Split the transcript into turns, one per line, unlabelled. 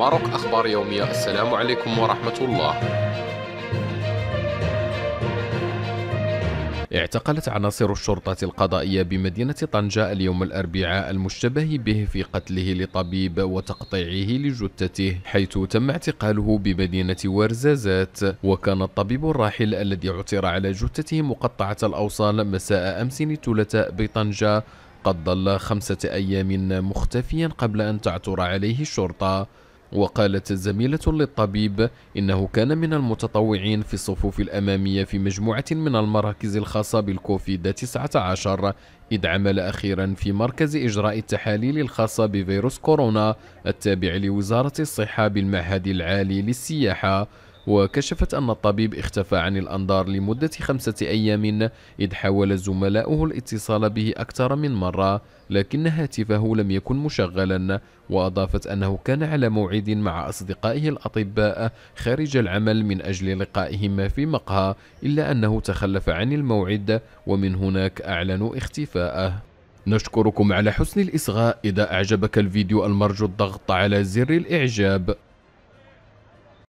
ماروك أخبار يومية السلام عليكم ورحمة الله اعتقلت عناصر الشرطة القضائية بمدينة طنجة اليوم الأربعاء المشتبه به في قتله لطبيب وتقطيعه لجثته حيث تم اعتقاله بمدينة ورزازات وكان الطبيب الراحل الذي عثر على جثته مقطعة الأوصال مساء أمس الثلاثاء بطنجة قد ظل خمسة أيام مختفيا قبل أن تعثر عليه الشرطة وقالت الزميلة للطبيب إنه كان من المتطوعين في الصفوف الأمامية في مجموعة من المراكز الخاصة بالكوفيد 19 إذ عمل أخيرا في مركز إجراء التحاليل الخاصة بفيروس كورونا التابع لوزارة الصحة بالمعهد العالي للسياحة وكشفت أن الطبيب اختفى عن الأنظار لمدة خمسة أيام إذ حاول زملاؤه الاتصال به أكثر من مرة لكن هاتفه لم يكن مشغلا وأضافت أنه كان على موعد مع أصدقائه الأطباء خارج العمل من أجل لقائهما في مقهى إلا أنه تخلف عن الموعد ومن هناك أعلنوا اختفاءه نشكركم على حسن الإصغاء إذا أعجبك الفيديو المرجو الضغط على زر الإعجاب